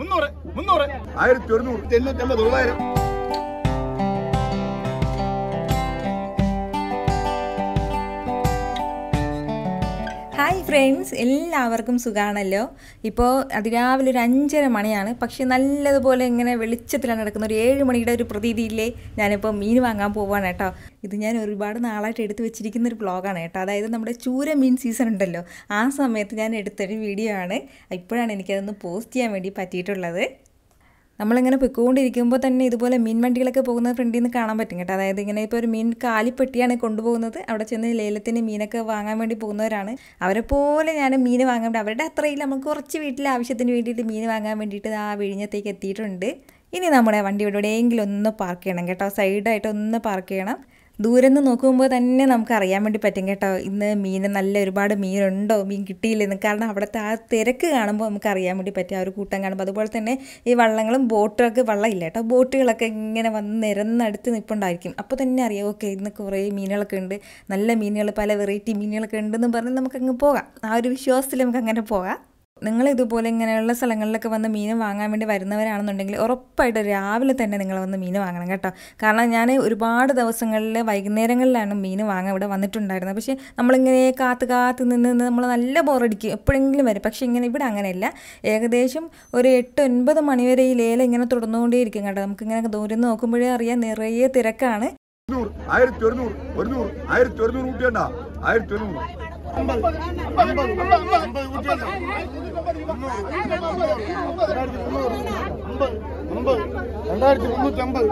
മുന്നൂറ് മുന്നൂറ് ആയിരത്തി ഒരുന്നൂറ് തൊള്ളായിരം ഹായ് ഫ്രണ്ട്സ് എല്ലാവർക്കും സുഖാണല്ലോ ഇപ്പോൾ അതിരാവിലെ ഒരു അഞ്ചര മണിയാണ് പക്ഷേ നല്ലതുപോലെ ഇങ്ങനെ വെളിച്ചത്തിലാണ് നടക്കുന്ന ഒരു ഏഴ് മണിയുടെ ഒരു പ്രതീതിയില്ലേ ഞാനിപ്പോൾ മീൻ വാങ്ങാൻ പോവുകയാണ് കേട്ടോ ഇത് ഞാൻ ഒരുപാട് നാളായിട്ട് എടുത്തു വെച്ചിരിക്കുന്ന ഒരു ബ്ലോഗാണ് കേട്ടോ അതായത് നമ്മുടെ ചൂര മീൻ സീസൺ ഉണ്ടല്ലോ ആ സമയത്ത് ഞാൻ എടുത്തൊരു വീഡിയോ ആണ് ഇപ്പോഴാണ് എനിക്കതൊന്ന് പോസ്റ്റ് ചെയ്യാൻ വേണ്ടി പറ്റിയിട്ടുള്ളത് നമ്മളിങ്ങനെ പൊയ്ക്കൊണ്ടിരിക്കുമ്പോൾ തന്നെ ഇതുപോലെ മീൻ വണ്ടികളൊക്കെ പോകുന്നത് ഫ്രണ്ടിൽ നിന്ന് കാണാൻ പറ്റും കേട്ടോ അതായത് ഇങ്ങനെ ഇപ്പോൾ ഒരു മീൻ കാലിപ്പെട്ടിയാണ് കൊണ്ടുപോകുന്നത് അവിടെ ചെന്ന് ലേലത്തിന് മീനൊക്കെ വാങ്ങാൻ വേണ്ടി പോകുന്നവരാണ് അവരെ പോലെ ഞാൻ മീൻ വാങ്ങാൻ വേണ്ടി അവരുടെ അത്രയിൽ നമുക്ക് കുറച്ച് വീട്ടിലെ ആവശ്യത്തിന് വേണ്ടിയിട്ട് മീൻ വാങ്ങാൻ വേണ്ടിയിട്ട് ആ വിഴിഞ്ഞത്തേക്ക് എത്തിയിട്ടുണ്ട് ഇനി നമ്മുടെ വണ്ടി എവിടെയെങ്കിലും ഒന്ന് പാർക്ക് ചെയ്യണം കേട്ടോ സൈഡായിട്ട് ഒന്ന് പാർക്ക് ചെയ്യണം ദൂരെ നിന്ന് നോക്കുമ്പോൾ തന്നെ നമുക്ക് അറിയാൻ വേണ്ടി പറ്റും കേട്ടോ ഇന്ന് മീൻ നല്ല ഒരുപാട് മീനുണ്ടോ മീൻ കിട്ടിയില്ലെന്ന് കാരണം അവിടുത്തെ ആ തിരക്ക് കാണുമ്പോൾ നമുക്ക് അറിയാൻ വേണ്ടി പറ്റും ആ ഒരു കൂട്ടം കാണുമ്പോൾ അതുപോലെ തന്നെ ഈ വള്ളങ്ങളും ബോട്ടുകൾക്ക് വള്ളം ഇല്ല കേട്ടോ ബോട്ടുകളൊക്കെ ഇങ്ങനെ വന്ന് നിരന്നടുത്ത് നിൽപ്പുണ്ടായിരിക്കും അപ്പോൾ തന്നെ അറിയാം ഓക്കെ ഇന്ന് കുറേ മീനുകളൊക്കെ ഉണ്ട് നല്ല മീനുകൾ പല വെറൈറ്റി മീനുകളൊക്കെ ഉണ്ടെന്ന് പറഞ്ഞ് നമുക്കങ്ങ് പോകാം ആ ഒരു വിശ്വാസത്തിൽ നമുക്ക് അങ്ങനെ പോകാം നിങ്ങൾ ഇതുപോലെ ഇങ്ങനെയുള്ള സ്ഥലങ്ങളിലൊക്കെ വന്ന് മീൻ വാങ്ങാൻ വേണ്ടി വരുന്നവരാണെന്നുണ്ടെങ്കിൽ ഉറപ്പായിട്ട് രാവിലെ തന്നെ നിങ്ങൾ വന്ന് മീൻ വാങ്ങണം കേട്ടോ കാരണം ഞാൻ ഒരുപാട് ദിവസങ്ങളിൽ വൈകുന്നേരങ്ങളിലാണ് മീൻ വാങ്ങാൻ ഇവിടെ വന്നിട്ടുണ്ടായിരുന്നത് പക്ഷേ നമ്മളിങ്ങനെ കാത്ത് കാത്ത് നിന്ന് നിന്ന് നമ്മൾ നല്ല ബോറടിക്കും എപ്പോഴെങ്കിലും വരും പക്ഷേ ഇങ്ങനെ ഇവിടെ അങ്ങനെയല്ല ഏകദേശം ഒരു എട്ട് ഒൻപത് മണിവരെ ഈ ലേല ഇങ്ങനെ ഇരിക്കും കേട്ടോ നമുക്കിങ്ങനെ ദൂരം നോക്കുമ്പോഴേ അറിയാം നിറയെ തിരക്കാണ് ആയിരത്തി ഒരുന്നൂറ് ഒരുന്നൂറ് ആയിരത്തി ഒരുന്നൂറ് കൂട്ടിയണ്ട ആയിരത്തി ഒരുന്നൂറ് രണ്ടായിരത്തി മുന്നൂറ്റി അമ്പത്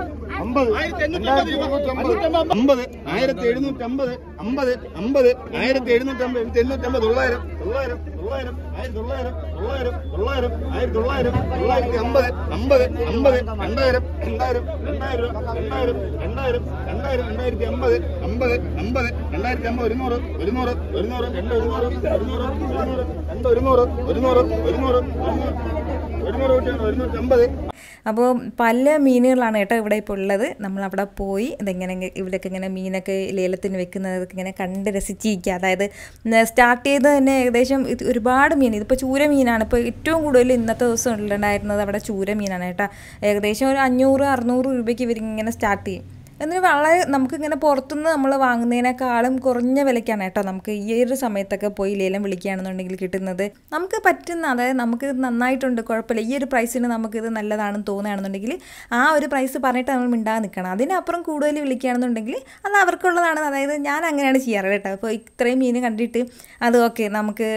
അമ്പത് അമ്പത് ആയിരത്തി എഴുന്നൂറ്റി അമ്പത് അമ്പത് അമ്പത് ആയിരത്തി എഴുന്നൂറ്റി അമ്പത് എണ്ണൂറ്റി അമ്പത് തൊള്ളായിരം തൊള്ളായിരം തൊള്ളായിരം ആയിരത്തി തൊള്ളായിരം തൊള്ളായിരം തൊള്ളായിരം ആയിരത്തി തൊള്ളായിരം തൊള്ളായിരത്തി അമ്പത് അമ്പത് അമ്പത് രണ്ടായിരം രണ്ടായിരം രണ്ടായിരം രണ്ടായിരം രണ്ടായിരം രണ്ടായിരം രണ്ടായിരത്തി അമ്പത് അമ്പത് അമ്പത് രണ്ടായിരത്തി അമ്പത് ഒരുന്നൂറ് ഒരുന്നൂറ് ഒരുന്നൂറ് രണ്ട് ഒരുന്നൂറ് ഒരുന്നൂറ് ഒരുന്നൂറ് രണ്ട് ഒരുന്നൂറ് ഒരുന്നൂറ് ഒരുന്നൂറ് ഒരുന്നൂറ് കൂട്ടിയാണ് ഒരുന്നൂറ്റി അമ്പത് അപ്പോൾ പല മീനുകളാണ് കേട്ടോ ഇവിടെ ഇപ്പോൾ ഉള്ളത് നമ്മൾ അവിടെ പോയി ഇതെങ്ങനെ ഇവിടെയൊക്കെ ഇങ്ങനെ മീനൊക്കെ ലേലത്തിന് വെക്കുന്നതൊക്കെ ഇങ്ങനെ കണ്ട് രസിച്ചിരിക്കുക അതായത് സ്റ്റാർട്ട് ചെയ്ത് തന്നെ ഏകദേശം ഒരുപാട് മീൻ ഇതിപ്പോൾ ചൂര മീനാണ് ഇപ്പോൾ ഏറ്റവും കൂടുതൽ ഇന്നത്തെ ദിവസം ഉണ്ടായിരുന്നത് അവിടെ ചൂര മീനാണ് കേട്ടോ ഏകദേശം ഒരു അഞ്ഞൂറ് അറുന്നൂറ് രൂപയ്ക്ക് ഇവരിങ്ങനെ സ്റ്റാർട്ട് ചെയ്യും എന്നിട്ട് വളരെ നമുക്കിങ്ങനെ പുറത്തുനിന്ന് നമ്മൾ വാങ്ങുന്നതിനേക്കാളും കുറഞ്ഞ വിലയ്ക്കാണ് കേട്ടോ നമുക്ക് ഈ ഒരു സമയത്തൊക്കെ പോയി ലേലം വിളിക്കുകയാണെന്നുണ്ടെങ്കിൽ കിട്ടുന്നത് നമുക്ക് പറ്റുന്ന അതായത് നമുക്ക് നന്നായിട്ടുണ്ട് കുഴപ്പമില്ല ഈ ഒരു പ്രൈസിന് നമുക്കിത് നല്ലതാണെന്ന് തോന്നുകയാണെന്നുണ്ടെങ്കിൽ ആ ഒരു പ്രൈസ് പറഞ്ഞിട്ട് നമ്മൾ മിണ്ടാതെ നിൽക്കണം അതിനപ്പുറം കൂടുതൽ വിളിക്കുകയാണെന്നുണ്ടെങ്കിൽ അത് അവർക്കുള്ളതാണ് അതായത് ഞാൻ അങ്ങനെയാണ് ചെയ്യാറ് കേട്ടോ അപ്പോൾ ഇത്രയും മീൻ കണ്ടിട്ട് അത് ഓക്കെ നമുക്ക്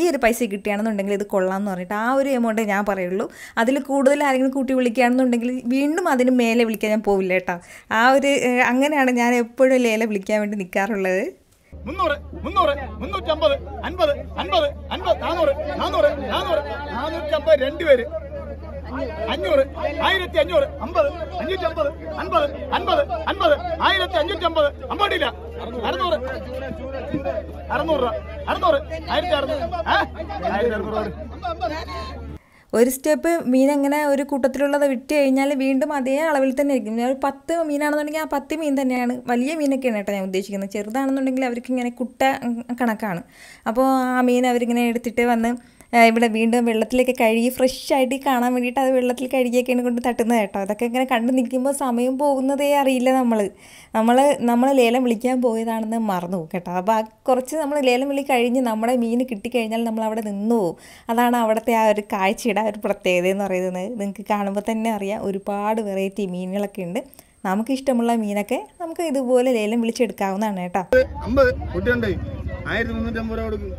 ഈ ഒരു പൈസ കിട്ടുകയാണെന്നുണ്ടെങ്കിൽ ഇത് കൊള്ളാം എന്ന് പറഞ്ഞിട്ട് ആ ഒരു എമൗണ്ടേ ഞാൻ പറയുള്ളൂ അതിൽ കൂടുതൽ ആരെങ്കിലും കൂട്ടി വിളിക്കുകയാണെന്നുണ്ടെങ്കിൽ വീണ്ടും അതിന് മേലെ വിളിക്കാൻ ഞാൻ പോവില്ല കേട്ടോ ആ ഒരു ഒരു അങ്ങനെയാണ് ഞാൻ എപ്പോഴും ലേല വിളിക്കാൻ വേണ്ടി നിൽക്കാറുള്ളത് ആയിരത്തി അറുന്നൂറ് അറുന്നൂറ് അറുന്നൂറ് ആയിരത്തി അറുന്നൂറ് ആയിരത്തി അറുന്നൂറ് ഒരു സ്റ്റെപ്പ് മീൻ എങ്ങനെ ഒരു കൂട്ടത്തിലുള്ളത് വിട്ട് കഴിഞ്ഞാൽ വീണ്ടും അതേ അളവിൽ തന്നെ ഇരിക്കും ഒരു പത്ത് മീനാണെന്നുണ്ടെങ്കിൽ ആ പത്ത് മീൻ തന്നെയാണ് വലിയ മീനൊക്കെയാണ് കേട്ടോ ഞാൻ ഉദ്ദേശിക്കുന്നത് ചെറുതാണെന്നുണ്ടെങ്കിൽ അവർക്ക് ഇങ്ങനെ കുട്ട കണക്കാണ് അപ്പോൾ ആ മീൻ അവരിങ്ങനെ എടുത്തിട്ട് വന്ന് ഇവിടെ വീണ്ടും വെള്ളത്തിലൊക്കെ കഴുകി ഫ്രഷ് ആയിട്ട് കാണാൻ വേണ്ടിയിട്ട് അത് വെള്ളത്തിൽ കഴുകിയൊക്കെയാണ് കൊണ്ട് തട്ടുന്നത് കേട്ടോ അതൊക്കെ ഇങ്ങനെ കണ്ടു നിൽക്കുമ്പോൾ സമയം പോകുന്നതേ അറിയില്ല നമ്മൾ നമ്മൾ നമ്മൾ ലേലം വിളിക്കാൻ പോയതാണെന്ന് മറന്നു പോകും കേട്ടോ അപ്പോൾ ആ കുറച്ച് നമ്മൾ ലേലം വിളി കഴിഞ്ഞ് നമ്മുടെ മീൻ കിട്ടിക്കഴിഞ്ഞാൽ നമ്മൾ അവിടെ നിന്നു പോകും അതാണ് അവിടുത്തെ ആ ഒരു കാഴ്ചയുടെ ആ ഒരു പ്രത്യേകത എന്ന് പറയുന്നത് നിങ്ങൾക്ക് കാണുമ്പോൾ തന്നെ അറിയാം ഒരുപാട് വെറൈറ്റി മീനുകളൊക്കെ ഉണ്ട് നമുക്ക് ഇഷ്ടമുള്ള മീനൊക്കെ നമുക്ക് ഇതുപോലെ ലേലം വിളിച്ചെടുക്കാവുന്നതാണ് കേട്ടോ ആയിരത്തി മുന്നൂറ്റമ്പത് രൂപ കൊടുക്കും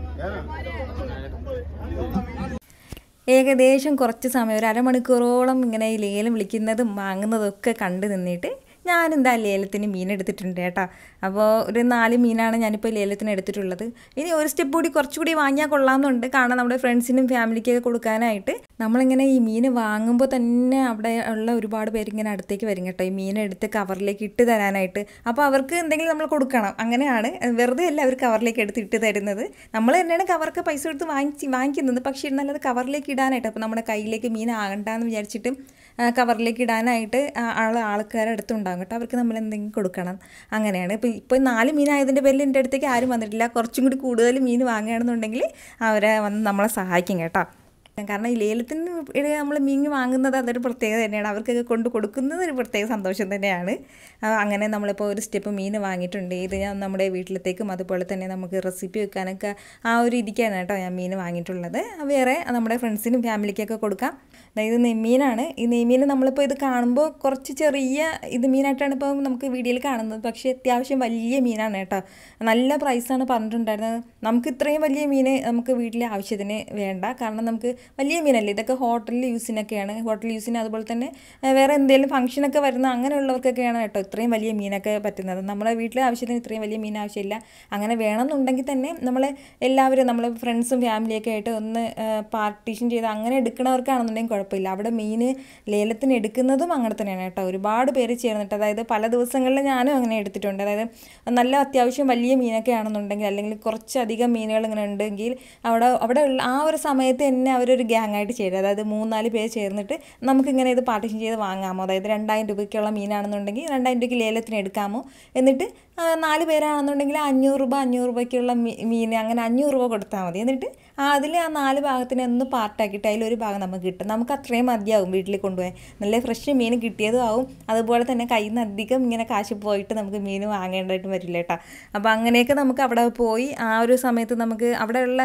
ഏകദേശം കുറച്ച് സമയം ഒരു അരമണിക്കൂറോളം ഇങ്ങനെ ലേലം വിളിക്കുന്നതും വാങ്ങുന്നതും ഒക്കെ കണ്ടു നിന്നിട്ട് ഞാനെന്താ ലേലത്തിന് മീൻ എടുത്തിട്ടുണ്ട് കേട്ടോ അപ്പോൾ ഒരു നാല് മീനാണ് ഞാനിപ്പോൾ ലേലത്തിന് എടുത്തിട്ടുള്ളത് ഇനി ഒരു സ്റ്റെപ്പ് കൂടി കുറച്ചുകൂടി വാങ്ങിയാൽ കൊള്ളാമെന്നുണ്ട് കാരണം നമ്മുടെ ഫ്രണ്ട്സിനും ഫാമിലിക്കൊക്കെ കൊടുക്കാനായിട്ട് നമ്മളിങ്ങനെ ഈ മീൻ വാങ്ങുമ്പോൾ തന്നെ അവിടെ ഉള്ള ഒരുപാട് പേര് ഇങ്ങനെ അടുത്തേക്ക് വരും കേട്ടോ ഈ മീൻ എടുത്ത് കവറിലേക്ക് ഇട്ട് തരാനായിട്ട് അപ്പോൾ അവർക്ക് എന്തെങ്കിലും നമ്മൾ കൊടുക്കണം അങ്ങനെയാണ് വെറുതെ അല്ല അവർ കവറിലേക്ക് എടുത്ത് ഇട്ട് തരുന്നത് നമ്മൾ തന്നെയാണ് കവർക്ക് പൈസ കൊടുത്ത് വാങ്ങിച്ച് വാങ്ങിക്കുന്നത് പക്ഷേ എന്നാലും കവറിലേക്ക് ഇടാനായിട്ട് അപ്പോൾ നമ്മുടെ കയ്യിലേക്ക് മീൻ ആകണ്ടെന്ന് വിചാരിച്ചിട്ട് കവറിലേക്ക് ഇടാനായിട്ട് ആൾ ആൾക്കാരുടെ അടുത്തുണ്ടാകും കേട്ടോ അവർക്ക് നമ്മൾ എന്തെങ്കിലും കൊടുക്കണം അങ്ങനെയാണ് ഇപ്പോൾ ഇപ്പോൾ നാല് മീനായതിൻ്റെ പേരിൽ എൻ്റെ അടുത്തേക്ക് ആരും വന്നിട്ടില്ല കുറച്ചും കൂടി കൂടുതൽ മീൻ വാങ്ങുകയാണെന്നുണ്ടെങ്കിൽ അവരെ വന്ന് നമ്മളെ സഹായിക്കും കേട്ടോ കാരണം ഈ ലേലത്തിന് ഇടയിൽ നമ്മൾ മീങ്ങി വാങ്ങുന്നത് അതൊരു പ്രത്യേകത തന്നെയാണ് അവർക്കൊക്കെ കൊണ്ട് കൊടുക്കുന്നത് ഒരു പ്രത്യേക സന്തോഷം തന്നെയാണ് അങ്ങനെ നമ്മളിപ്പോൾ ഒരു സ്റ്റെപ്പ് മീൻ വാങ്ങിയിട്ടുണ്ട് ഇത് ഞാൻ നമ്മുടെ വീട്ടിലത്തേക്കും അതുപോലെ തന്നെ നമുക്ക് റെസിപ്പി വെക്കാനൊക്കെ ആ ഒരു ഇരിക്കാണ് കേട്ടോ ഞാൻ മീൻ വാങ്ങിയിട്ടുള്ളത് വേറെ നമ്മുടെ ഫ്രണ്ട്സിനും ഫാമിലിക്കൊക്കെ കൊടുക്കാം ഇത് നെയ്മീനാണ് ഈ നെയ്മീൻ നമ്മളിപ്പോൾ ഇത് കാണുമ്പോൾ കുറച്ച് ചെറിയ ഇത് മീനായിട്ടാണ് ഇപ്പോൾ നമുക്ക് വീഡിയോയിൽ കാണുന്നത് പക്ഷേ അത്യാവശ്യം വലിയ മീനാണ് കേട്ടോ നല്ല പ്രൈസാണ് പറഞ്ഞിട്ടുണ്ടായിരുന്നത് നമുക്ക് ഇത്രയും വലിയ മീൻ നമുക്ക് വീട്ടിലെ ആവശ്യത്തിന് വേണ്ട കാരണം നമുക്ക് വലിയ മീനല്ലേ ഇതൊക്കെ ഹോട്ടലിൽ യൂസിനൊക്കെയാണ് ഹോട്ടൽ യൂസിന് അതുപോലെ തന്നെ വേറെ എന്തെങ്കിലും ഫംഗ്ഷനൊക്കെ വരുന്ന അങ്ങനെയുള്ളവർക്കൊക്കെയാണ് കേട്ടോ ഇത്രയും വലിയ മീനൊക്കെ പറ്റുന്നത് നമ്മളെ വീട്ടിലെ ആവശ്യത്തിന് ഇത്രയും വലിയ മീൻ ആവശ്യമില്ല അങ്ങനെ വേണമെന്നുണ്ടെങ്കിൽ തന്നെ നമ്മൾ എല്ലാവരും നമ്മൾ ഫ്രണ്ട്സും ഫാമിലിയൊക്കെ ആയിട്ട് ഒന്ന് പാർട്ടീഷൻ ചെയ്ത് അങ്ങനെ എടുക്കണവർക്കാണെന്നുണ്ടെങ്കിൽ കുഴപ്പമില്ല അവിടെ മീൻ ലേലത്തിന് എടുക്കുന്നതും അങ്ങനെ തന്നെയാണ് കേട്ടോ ഒരുപാട് പേര് ചേർന്നിട്ട് അതായത് പല ദിവസങ്ങളിൽ ഞാനും അങ്ങനെ എടുത്തിട്ടുണ്ട് അതായത് നല്ല അത്യാവശ്യം വലിയ മീനൊക്കെ ആണെന്നുണ്ടെങ്കിൽ അല്ലെങ്കിൽ കുറച്ചധികം മീനുകൾ ഇങ്ങനെ ഉണ്ടെങ്കിൽ അവിടെ അവിടെ ഉള്ള ആ ഒരു സമയത്ത് തന്നെ അവർ ഒരു ഗ്യാങ് ആയിട്ട് ചെയ്ത് അതായത് മൂന്നാല് പേര് ചേർന്നിട്ട് നമുക്കിങ്ങനെ ഇത് പാർട്ടിഷൻ ചെയ്ത് വാങ്ങാമോ അതായത് രണ്ടായിരം രൂപയ്ക്കുള്ള മീനാണെന്നുണ്ടെങ്കിൽ രണ്ടായിരം രൂപയ്ക്ക് ലേലത്തിന് എടുക്കാമോ എന്നിട്ട് നാല് പേരാണെന്നുണ്ടെങ്കിൽ അഞ്ഞൂറ് രൂപ അഞ്ഞൂറ് രൂപയ്ക്കുള്ള മീൻ അങ്ങനെ അഞ്ഞൂറ് രൂപ കൊടുത്താൽ മതി എന്നിട്ട് അതിൽ ആ നാല് ഭാഗത്തിന് ഒന്ന് പാർട്ടാക്കിയിട്ട് അതിലൊരു ഭാഗം നമുക്ക് കിട്ടും നമുക്ക് അത്രയും മതിയാവും വീട്ടിൽ കൊണ്ടുപോയി നല്ല ഫ്രഷ് മീൻ കിട്ടിയതും ആവും അതുപോലെ തന്നെ കയ്യിൽ നിന്ന് അധികം ഇങ്ങനെ കാശ് പോയിട്ട് നമുക്ക് മീൻ വാങ്ങേണ്ടതായിട്ട് വരില്ല കേട്ടോ അപ്പോൾ അങ്ങനെയൊക്കെ നമുക്ക് അവിടെ പോയി ആ ഒരു സമയത്ത് നമുക്ക് അവിടെയുള്ള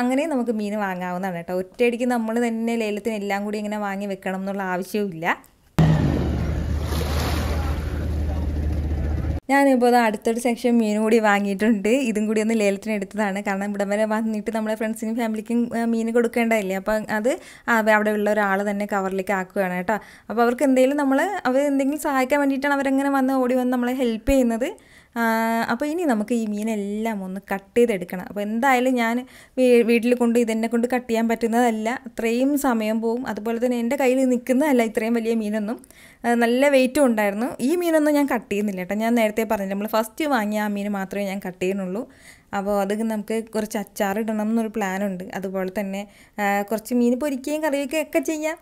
അങ്ങനെ നമുക്ക് മീൻ വാങ്ങാവുന്നതാണ് കേട്ടോ ഒറ്റയടിക്ക് നമ്മൾ തന്നെ ലേലത്തിന് എല്ലാം കൂടി ഇങ്ങനെ വാങ്ങി വെക്കണം എന്നുള്ള ആവശ്യവും ഞാനിപ്പോൾ അടുത്തൊരു സെക്ഷൻ മീൻ കൂടി വാങ്ങിയിട്ടുണ്ട് ഇതും കൂടി ഒന്ന് ലേലത്തിന് എടുത്തതാണ് കാരണം ഇവിടെ വരെ വന്നിട്ട് നമ്മുടെ ഫ്രണ്ട്സിനും ഫാമിലിക്കും മീൻ കൊടുക്കേണ്ടതല്ലേ അപ്പം അത് അവിടെ ഉള്ള ഒരാൾ തന്നെ കവറിലേക്ക് ആക്കുകയാണ് കേട്ടോ അപ്പോൾ അവർക്ക് എന്തെങ്കിലും നമ്മൾ അവർ എന്തെങ്കിലും സഹായിക്കാൻ വേണ്ടിയിട്ടാണ് അവരെങ്ങനെ വന്ന് ഓടി വന്ന് നമ്മളെ ഹെൽപ്പ് ചെയ്യുന്നത് അപ്പോൾ ഇനി നമുക്ക് ഈ മീനെല്ലാം ഒന്ന് കട്ട് ചെയ്തെടുക്കണം അപ്പോൾ എന്തായാലും ഞാൻ വീട്ടിൽ കൊണ്ട് ഇതെന്നെ കൊണ്ട് കട്ട് ചെയ്യാൻ പറ്റുന്നതല്ല അത്രയും സമയം പോവും അതുപോലെ തന്നെ എൻ്റെ കയ്യിൽ നിൽക്കുന്നതല്ല ഇത്രയും വലിയ മീനൊന്നും നല്ല വെയിറ്റും ഉണ്ടായിരുന്നു ഈ മീനൊന്നും ഞാൻ കട്ട് ചെയ്യുന്നില്ല കേട്ടോ ഞാൻ നേരത്തെ പറഞ്ഞില്ല നമ്മൾ ഫസ്റ്റ് വാങ്ങിയ ആ മീൻ മാത്രമേ ഞാൻ കട്ട് ചെയ്യുന്നുള്ളൂ അപ്പോൾ അത് നമുക്ക് കുറച്ച് അച്ചാറിടണം എന്നൊരു പ്ലാനുണ്ട് അതുപോലെ തന്നെ കുറച്ച് മീൻ പൊരിക്കുകയും കറിവയ്ക്കുകയും ഒക്കെ ചെയ്യാം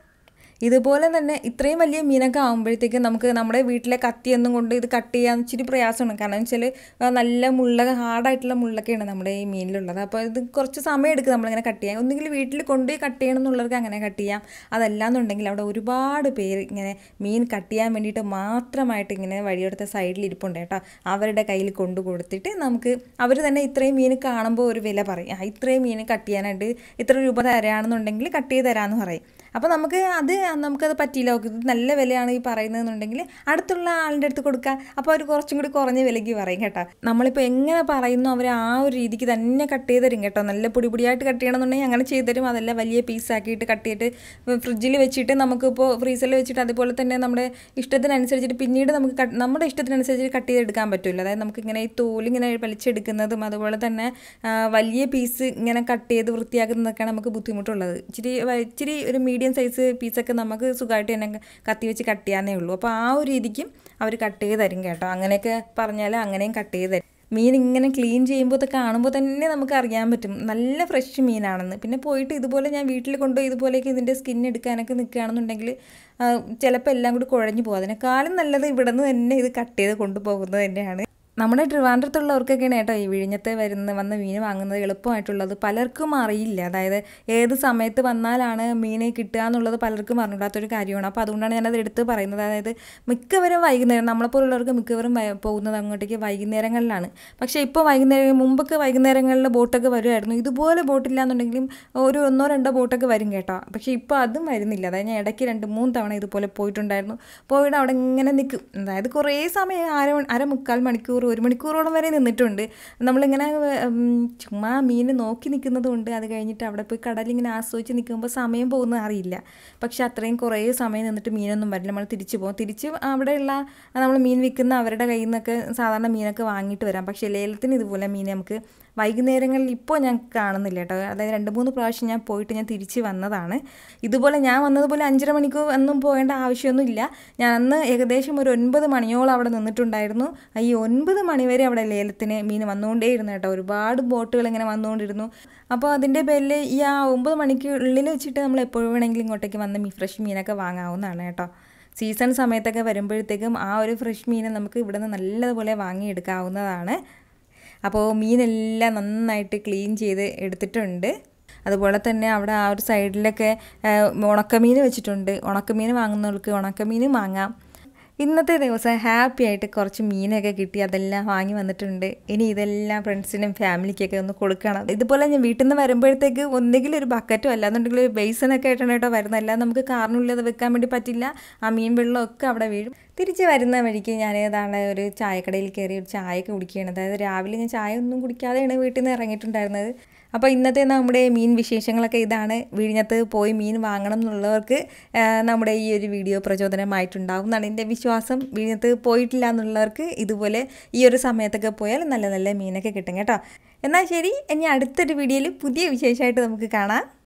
ഇതുപോലെ തന്നെ ഇത്രയും വലിയ മീനൊക്കെ ആകുമ്പോഴത്തേക്കും നമുക്ക് നമ്മുടെ വീട്ടിലെ കത്തിയൊന്നും കൊണ്ട് ഇത് കട്ട് ചെയ്യാൻ ഇച്ചിരി പ്രയാസമാണ് കാരണം വെച്ചാൽ നല്ല മുള്ള ഹാർഡായിട്ടുള്ള മുള്ളൊക്കെയാണ് നമ്മുടെ ഈ മീനിലുള്ളത് അപ്പോൾ ഇത് കുറച്ച് സമയം എടുക്കും നമ്മളിങ്ങനെ കട്ട് ചെയ്യാൻ ഒന്നുകിൽ വീട്ടിൽ കൊണ്ടുപോയി കട്ട് ചെയ്യണം എന്നുള്ളവർക്ക് അങ്ങനെ കട്ട് ചെയ്യാം എന്നുണ്ടെങ്കിൽ അവിടെ ഒരുപാട് പേര് ഇങ്ങനെ മീൻ കട്ട് ചെയ്യാൻ വേണ്ടിയിട്ട് മാത്രമായിട്ട് ഇങ്ങനെ വഴിയെടുത്ത സൈഡിൽ ഇരിപ്പുണ്ട് കേട്ടോ അവരുടെ കയ്യിൽ കൊണ്ടു കൊടുത്തിട്ട് നമുക്ക് അവർ തന്നെ ഇത്രയും മീൻ കാണുമ്പോൾ ഒരു വില പറയും ഇത്രയും മീൻ കട്ട് ചെയ്യാനായിട്ട് ഇത്ര രൂപ തരാണെന്നുണ്ടെങ്കിൽ കട്ട് ചെയ്ത് തരാമെന്ന് പറയും അപ്പോൾ നമുക്ക് അത് നമുക്കത് പറ്റിയില്ല ഓക്കെ നല്ല വിലയാണ് ഈ പറയുന്നതെന്നുണ്ടെങ്കിൽ അടുത്തുള്ള ആളുടെ അടുത്ത് കൊടുക്കുക അപ്പോൾ അവർ കുറച്ചും കൂടി കുറഞ്ഞ വിലയ്ക്ക് പറയും കേട്ടോ നമ്മളിപ്പോൾ എങ്ങനെ പറയുന്നു അവർ ആ ഒരു രീതിക്ക് തന്നെ കട്ട് ചെയ്ത് തരും കേട്ടോ നല്ല പൊടി പൊടിയായിട്ട് കട്ട് ചെയ്യണമെന്നുണ്ടെങ്കിൽ അങ്ങനെ ചെയ്ത് തരും അതല്ല വലിയ പീസാക്കിയിട്ട് കട്ട് ചെയ്തിട്ട് ഫ്രിഡ്ജിൽ വെച്ചിട്ട് നമുക്കിപ്പോൾ ഫ്രീസറിൽ വെച്ചിട്ട് അതുപോലെ തന്നെ നമ്മുടെ ഇഷ്ടത്തിനനുസരിച്ചിട്ട് പിന്നീട് നമുക്ക് നമ്മുടെ ഇഷ്ടത്തിനനുസരിച്ച് കട്ട് ചെയ്തെടുക്കാൻ പറ്റുമല്ലോ അതായത് നമുക്ക് ഇങ്ങനെ ഈ തോലിങ്ങനെ വലിച്ചെടുക്കുന്നതും അതുപോലെ തന്നെ വലിയ പീസ് ഇങ്ങനെ കട്ട് ചെയ്ത് വൃത്തിയാക്കുന്നതൊക്കെയാണ് നമുക്ക് ബുദ്ധിമുട്ടുള്ളത് ഇച്ചിരി ഇച്ചിരി ഒരു മീഡിയം മീഡിയം സൈസ് പീസൊക്കെ നമുക്ക് സുഖമായിട്ട് തന്നെ കത്തി വെച്ച് കട്ട് ചെയ്യാനേ ഉള്ളൂ അപ്പോൾ ആ ഒരു രീതിക്കും അവർ കട്ട് ചെയ്ത് തരും കേട്ടോ അങ്ങനെയൊക്കെ പറഞ്ഞാൽ അങ്ങനെയും കട്ട് ചെയ്ത് തരും മീൻ ഇങ്ങനെ ക്ലീൻ ചെയ്യുമ്പോൾ ഇത് കാണുമ്പോൾ തന്നെ നമുക്ക് അറിയാൻ പറ്റും നല്ല ഫ്രഷ് മീനാണെന്ന് പിന്നെ പോയിട്ട് ഇതുപോലെ ഞാൻ വീട്ടിൽ കൊണ്ടുപോയി ഇതുപോലേക്ക് ഇതിൻ്റെ സ്കിൻ എടുക്കാനൊക്കെ നിൽക്കുകയാണെന്നുണ്ടെങ്കിൽ ചിലപ്പോൾ എല്ലാം കൂടി കുഴഞ്ഞു പോകും അതിനേക്കാളും നല്ലത് ഇവിടെ നിന്ന് തന്നെ ഇത് കട്ട് ചെയ്ത് കൊണ്ടുപോകുന്നത് തന്നെയാണ് നമ്മുടെ ട്രിവാൻഡ്രത്തുള്ളവർക്കൊക്കെയാണ് കേട്ടോ ഈ വിഴിഞ്ഞത്തെ വരുന്ന വന്ന് മീൻ വാങ്ങുന്നത് എളുപ്പമായിട്ടുള്ളത് പലർക്കും അറിയില്ല അതായത് ഏത് സമയത്ത് വന്നാലാണ് മീനെ കിട്ടുക എന്നുള്ളത് പലർക്കും അറിഞ്ഞിടാത്തൊരു കാര്യമാണ് അപ്പോൾ അതുകൊണ്ടാണ് ഞാനത് എടുത്ത് പറയുന്നത് അതായത് മിക്കവരും വൈകുന്നേരം നമ്മളെപ്പോലുള്ളവർക്ക് മിക്കവരും പോകുന്നത് അങ്ങോട്ടേക്ക് വൈകുന്നേരങ്ങളിലാണ് പക്ഷേ ഇപ്പോൾ വൈകുന്നേരം മുമ്പൊക്കെ വൈകുന്നേരങ്ങളിൽ ബോട്ടൊക്കെ വരുമായിരുന്നു ഇതുപോലെ എന്നുണ്ടെങ്കിലും ഒരു ഒന്നോ രണ്ടോ ബോട്ടൊക്കെ വരും കേട്ടോ പക്ഷേ ഇപ്പോൾ അതും വരുന്നില്ല അതായത് ഞാൻ ഇടയ്ക്ക് രണ്ട് മൂന്ന് തവണ ഇതുപോലെ പോയിട്ടുണ്ടായിരുന്നു പോയിട്ട് അവിടെ ഇങ്ങനെ നിൽക്കും അതായത് കുറേ സമയം അര അര മുക്കാൽ മണിക്കൂർ മണിക്കൂർ ഒരു മണിക്കൂറോളം വരെ നിന്നിട്ടുണ്ട് നമ്മളിങ്ങനെ ചുമ്മാ മീൻ നോക്കി നിൽക്കുന്നതുകൊണ്ട് അത് കഴിഞ്ഞിട്ട് അവിടെ പോയി കടലിങ്ങനെ ആസ്വദിച്ച് നിൽക്കുമ്പോൾ സമയം പോകുന്നത് അറിയില്ല പക്ഷേ അത്രയും കുറേ സമയം നിന്നിട്ട് മീനൊന്നും വരില്ല നമ്മൾ തിരിച്ചു പോകും തിരിച്ച് അവിടെയുള്ള നമ്മൾ മീൻ വിൽക്കുന്ന അവരുടെ കയ്യിൽ നിന്നൊക്കെ സാധാരണ മീനൊക്കെ വാങ്ങിയിട്ട് വരാം പക്ഷേ ലേലത്തിന് ഇതുപോലെ മീൻ നമുക്ക് വൈകുന്നേരങ്ങളിൽ ഇപ്പോൾ ഞാൻ കാണുന്നില്ല കേട്ടോ അതായത് രണ്ട് മൂന്ന് പ്രാവശ്യം ഞാൻ പോയിട്ട് ഞാൻ തിരിച്ച് വന്നതാണ് ഇതുപോലെ ഞാൻ വന്നതുപോലെ അഞ്ചര മണിക്കൂർ ഒന്നും പോകേണ്ട ആവശ്യമൊന്നുമില്ല ഞാൻ അന്ന് ഏകദേശം ഒരു ഒൻപത് മണിയോളം അവിടെ നിന്നിട്ടുണ്ടായിരുന്നു ഈ ഒൻപത് മണിവരെ അവിടെ ലേലത്തിന് മീൻ വന്നുകൊണ്ടേയിരുന്നു കേട്ടോ ഒരുപാട് ബോട്ടുകൾ ഇങ്ങനെ വന്നുകൊണ്ടിരുന്നു അപ്പോൾ അതിൻ്റെ പേരിൽ ഈ ആ ഒമ്പത് മണിക്കുള്ളിൽ വെച്ചിട്ട് നമ്മൾ എപ്പോഴും വേണമെങ്കിലും ഇങ്ങോട്ടേക്ക് വന്ന് മീ ഫ്രഷ് മീനൊക്കെ വാങ്ങാവുന്നതാണ് കേട്ടോ സീസൺ സമയത്തൊക്കെ വരുമ്പോഴത്തേക്കും ആ ഒരു ഫ്രഷ് മീനെ നമുക്ക് ഇവിടെ നിന്ന് നല്ലതുപോലെ വാങ്ങിയെടുക്കാവുന്നതാണ് അപ്പോൾ മീനെല്ലാം നന്നായിട്ട് ക്ലീൻ ചെയ്ത് എടുത്തിട്ടുണ്ട് അതുപോലെ തന്നെ അവിടെ ആ ഒരു സൈഡിലൊക്കെ ഉണക്കമീൻ വെച്ചിട്ടുണ്ട് ഉണക്കമീൻ വാങ്ങുന്നവർക്ക് ഉണക്കമീൻ വാങ്ങാം ഇന്നത്തെ ദിവസം ഹാപ്പി ആയിട്ട് കുറച്ച് മീനൊക്കെ കിട്ടി അതെല്ലാം വാങ്ങി വന്നിട്ടുണ്ട് ഇനി ഇതെല്ലാം ഫ്രണ്ട്സിനും ഫാമിലിക്കൊക്കെ ഒന്ന് കൊടുക്കണം ഇതുപോലെ ഞാൻ വീട്ടിൽ നിന്ന് വരുമ്പോഴത്തേക്ക് ഒന്നെങ്കിൽ ഒരു ബക്കറ്റോ അല്ലാന്നുണ്ടെങ്കിൽ ഒരു ബേസനൊക്കെ ആയിട്ടാണ് കേട്ടോ വരുന്നത് അല്ലാതെ നമുക്ക് അത് വെക്കാൻ വേണ്ടി പറ്റില്ല ആ മീൻ വെള്ളമൊക്കെ അവിടെ വീഴും തിരിച്ച് വരുന്ന വഴിക്ക് ഞാൻ ഏതാണ് ഒരു ചായക്കടയിൽ കയറി ഒരു ചായയൊക്കെ കുടിക്കുകയാണ് അതായത് രാവിലെ ഞാൻ ചായ ഒന്നും കുടിക്കാതെയാണ് വീട്ടിൽ നിന്ന് ഇറങ്ങിയിട്ടുണ്ടായിരുന്നത് അപ്പോൾ ഇന്നത്തെ നമ്മുടെ മീൻ വിശേഷങ്ങളൊക്കെ ഇതാണ് വിഴിഞ്ഞത്ത് പോയി മീൻ വാങ്ങണം എന്നുള്ളവർക്ക് നമ്മുടെ ഈ ഒരു വീഡിയോ പ്രചോദനമായിട്ടുണ്ടാകും എന്നാണ് എൻ്റെ വിശ്വാസം വിഴിഞ്ഞത്ത് പോയിട്ടില്ല എന്നുള്ളവർക്ക് ഇതുപോലെ ഈ ഒരു സമയത്തൊക്കെ പോയാൽ നല്ല നല്ല മീനൊക്കെ കിട്ടും കേട്ടോ എന്നാൽ ശരി ഇനി അടുത്തൊരു വീഡിയോയിൽ പുതിയ വിശേഷമായിട്ട് നമുക്ക് കാണാം